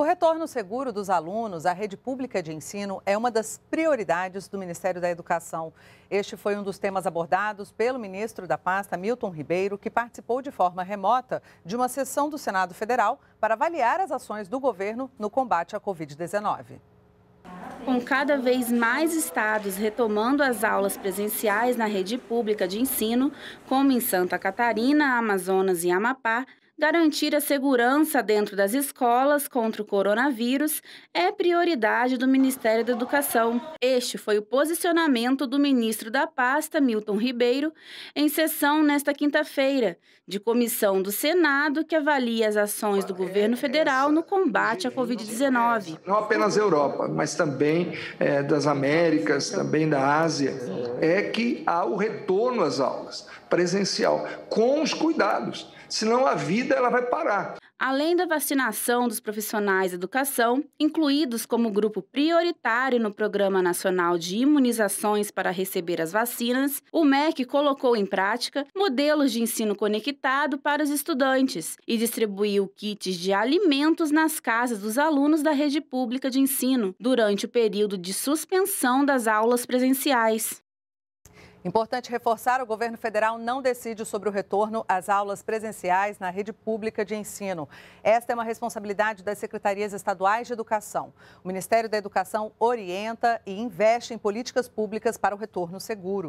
O retorno seguro dos alunos à rede pública de ensino é uma das prioridades do Ministério da Educação. Este foi um dos temas abordados pelo ministro da pasta, Milton Ribeiro, que participou de forma remota de uma sessão do Senado Federal para avaliar as ações do governo no combate à Covid-19. Com cada vez mais estados retomando as aulas presenciais na rede pública de ensino, como em Santa Catarina, Amazonas e Amapá, Garantir a segurança dentro das escolas contra o coronavírus é prioridade do Ministério da Educação. Este foi o posicionamento do ministro da pasta, Milton Ribeiro, em sessão nesta quinta-feira, de comissão do Senado que avalia as ações do governo federal no combate à Covid-19. Não apenas da Europa, mas também é, das Américas, também da Ásia, é que há o retorno às aulas presencial, com os cuidados senão a vida ela vai parar. Além da vacinação dos profissionais de educação, incluídos como grupo prioritário no Programa Nacional de Imunizações para receber as vacinas, o MEC colocou em prática modelos de ensino conectado para os estudantes e distribuiu kits de alimentos nas casas dos alunos da rede pública de ensino durante o período de suspensão das aulas presenciais. Importante reforçar: o governo federal não decide sobre o retorno às aulas presenciais na rede pública de ensino. Esta é uma responsabilidade das secretarias estaduais de educação. O Ministério da Educação orienta e investe em políticas públicas para o retorno seguro.